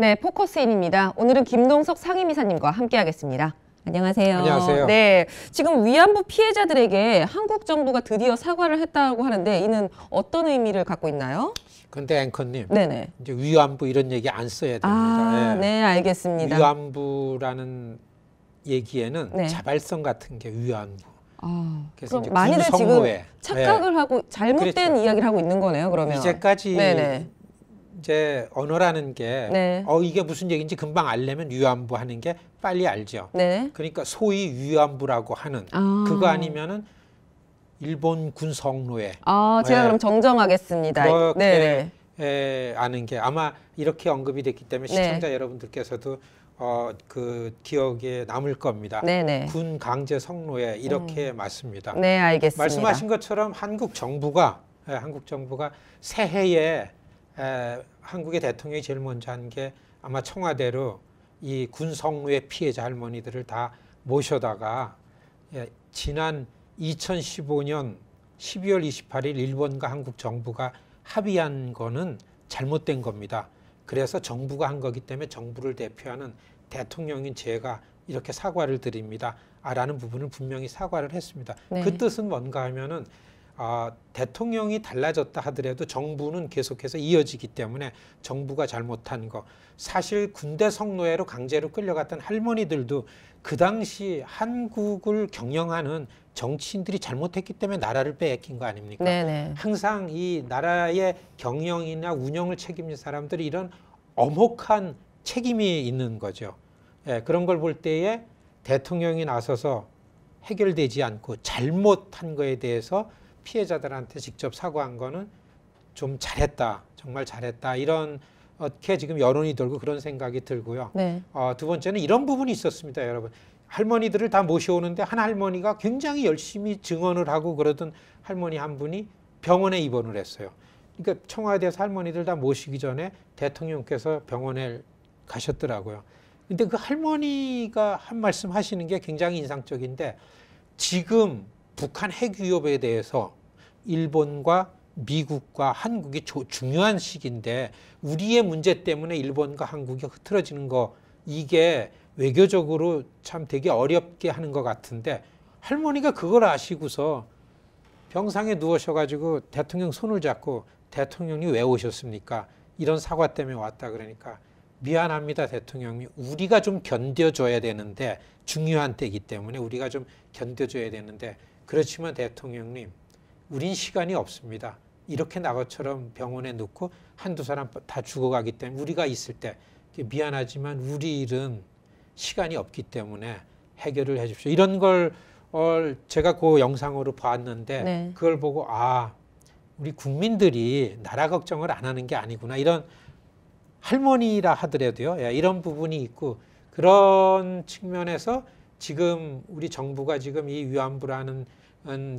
네, 포커스인입니다. 오늘은 김동석 상임이사님과 함께하겠습니다. 안녕하세요. 안녕하세요. 네, 지금 위안부 피해자들에게 한국 정부가 드디어 사과를 했다고 하는데 이는 어떤 의미를 갖고 있나요? 근데 앵커님, 네네. 이제 위안부 이런 얘기 안 써야 됩니다. 아, 네. 네, 알겠습니다. 위안부라는 얘기에는 네. 자발성 같은 게 위안부. 아, 그래서 많이들 지금 착각을 네. 하고 잘못된 그렇죠. 이야기를 하고 있는 거네요. 그러면 이제까지 네네. 이제 언어라는 게 네. 어, 이게 무슨 얘기인지 금방 알려면 위안부 하는 게 빨리 알죠. 네. 그러니까 소위 위안부라고 하는 아. 그거 아니면은 일본 군 성노예. 아, 제가 예. 그럼 정정하겠습니다. 네, 네 예, 아는 게 아마 이렇게 언급이 됐기 때문에 네. 시청자 여러분들께서도 어, 그 기억에 남을 겁니다. 네네. 네. 군 강제 성노예 이렇게 음. 맞습니다. 네, 알겠습니다. 말씀하신 것처럼 한국 정부가 예, 한국 정부가 새해에 에, 한국의 대통령이 제일 먼저 한 게 아마 청와대로 이 군성노의 피해자 할머니들을 다 모셔다가 예, 지난 2015년 12월 28일 일본과 한국 정부가 합의한 거는 잘못된 겁니다. 그래서 정부가 한 거기 때문에 정부를 대표하는 대통령인 제가 이렇게 사과를 드립니다. 아라는 부분을 분명히 사과를 했습니다. 네. 그 뜻은 뭔가 하면은 아, 대통령이 달라졌다 하더라도 정부는 계속해서 이어지기 때문에 정부가 잘못한 거 사실 군대 성노예로 강제로 끌려갔던 할머니들도 그 당시 한국을 경영하는 정치인들이 잘못했기 때문에 나라를 빼앗긴 거 아닙니까? 네네. 네. 항상 이 나라의 경영이나 운영을 책임진 사람들이 이런 엄혹한 책임이 있는 거죠. 예, 그런 걸 볼 때에 대통령이 나서서 해결되지 않고 잘못한 거에 대해서 피해자들한테 직접 사과한 거는 좀 잘했다, 정말 잘했다 이런 어떻게 지금 여론이 돌고 그런 생각이 들고요. 네. 어, 두 번째는 이런 부분이 있었습니다, 여러분. 할머니들을 다 모셔오는데 한 할머니가 굉장히 열심히 증언을 하고 그러던 할머니 한 분이 병원에 입원을 했어요. 그러니까 청와대에서 할머니들 다 모시기 전에 대통령께서 병원에 가셨더라고요. 근데 그 할머니가 한 말씀 하시는 게 굉장히 인상적인데 지금 북한 핵 위협에 대해서 일본과 미국과 한국이 조, 중요한 시기인데 우리의 문제 때문에 일본과 한국이 흐트러지는 거 이게 외교적으로 참 되게 어렵게 하는 것 같은데 할머니가 그걸 아시고서 병상에 누워셔가지고 대통령 손을 잡고 대통령이 왜 오셨습니까? 이런 사과 때문에 왔다 그러니까 미안합니다 대통령이 우리가 좀 견뎌줘야 되는데 중요한 때이기 때문에 우리가 좀 견뎌줘야 되는데 그렇지만 대통령님, 우린 시간이 없습니다. 이렇게 나것처럼 병원에 놓고 한두 사람 다 죽어가기 때문에 우리가 있을 때 미안하지만 우리 일은 시간이 없기 때문에 해결을 해 주십시오. 이런 걸 제가 그 영상으로 봤는데 네. 그걸 보고 아 우리 국민들이 나라 걱정을 안 하는 게 아니구나 이런 할머니라 하더라도요 예, 이런 부분이 있고 그런 측면에서 지금 우리 정부가 지금 이 위안부라는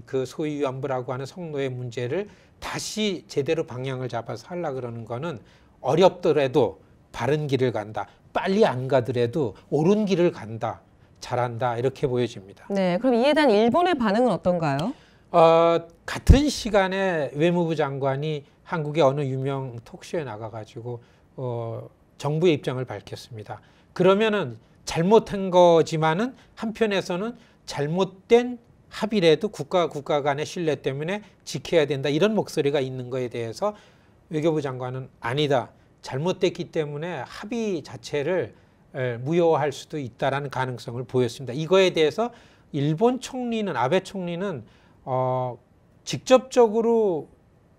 그 소위 연부라고 하는 성노예 문제를 다시 제대로 방향을 잡아서 하려 그러는 거는 어렵더라도 바른 길을 간다. 빨리 안 가더라도 옳은 길을 간다. 잘한다. 이렇게 보여집니다. 네. 그럼 이에 대한 일본의 반응은 어떤가요? 어, 같은 시간에 외무부 장관이 한국의 어느 유명 톡쇼에 나가가지고 어, 정부의 입장을 밝혔습니다. 그러면은 잘못한 거지만은 한편에서는 잘못된 합의라도 국가 국가 간의 신뢰 때문에 지켜야 된다 이런 목소리가 있는 거에 대해서 외교부 장관은 아니다 잘못됐기 때문에 합의 자체를 무효화할 수도 있다라는 가능성을 보였습니다. 이거에 대해서 일본 총리는 아베 총리는 어, 직접적으로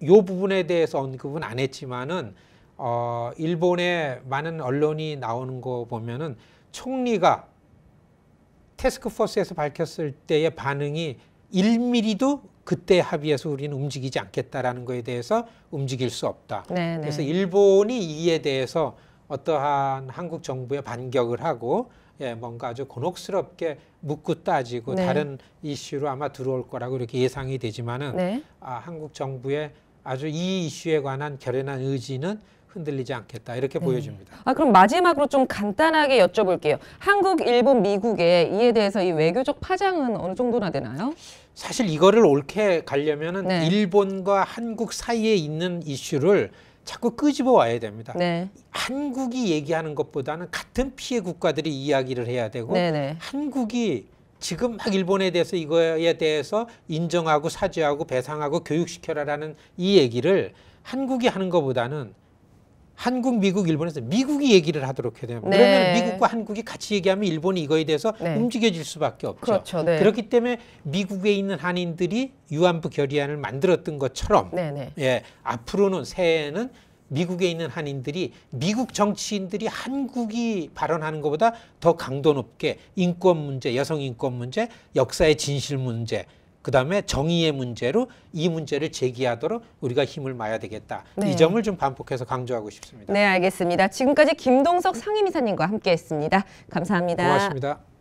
요 부분에 대해서 언급은 안 했지만은 어, 일본의 많은 언론이 나오는 거 보면은 총리가 태스크포스에서 밝혔을 때의 반응이 1mm도 그때 합의해서 우리는 움직이지 않겠다라는 거에 대해서 움직일 수 없다. 네네. 네. 그래서 일본이 이에 대해서 어떠한 한국 정부의 반격을 하고 예, 뭔가 아주 곤혹스럽게 묻고 따지고 네. 다른 이슈로 아마 들어올 거라고 이렇게 예상이 되지만은 네. 아, 한국 정부의 아주 이 이슈에 관한 결연한 의지는 흔들리지 않겠다 이렇게 네. 보여집니다. 아 그럼 마지막으로 좀 간단하게 여쭤볼게요. 한국, 일본, 미국의 이에 대해서 이 외교적 파장은 어느 정도나 되나요? 사실 이거를 옳게 가려면 네. 일본과 한국 사이에 있는 이슈를 자꾸 끄집어 와야 됩니다. 네. 한국이 얘기하는 것보다는 같은 피해 국가들이 이야기를 해야 되고 네, 네. 한국이 지금 막 일본에 대해서 이거에 대해서 인정하고 사죄하고 배상하고 교육시켜라라는 이 얘기를 한국이 하는 것보다는 한국, 미국, 일본에서 미국이 얘기를 하도록 해야 돼요. 네. 그러면 미국과 한국이 같이 얘기하면 일본이 이거에 대해서 네. 움직여질 수밖에 없죠. 그렇죠. 네. 그렇기 때문에 미국에 있는 한인들이 유안부 결의안을 만들었던 것처럼 네, 네. 예, 앞으로는 새해에는 미국에 있는 한인들이 미국 정치인들이 한국이 발언하는 것보다 더 강도 높게 인권 문제, 여성 인권 문제, 역사의 진실 문제 그 다음에 정의의 문제로 이 문제를 제기하도록 우리가 힘을 마야 되겠다. 네. 이 점을 좀 반복해서 강조하고 싶습니다. 네, 알겠습니다. 지금까지 김동석 상임이사님과 함께했습니다. 감사합니다. 고맙습니다.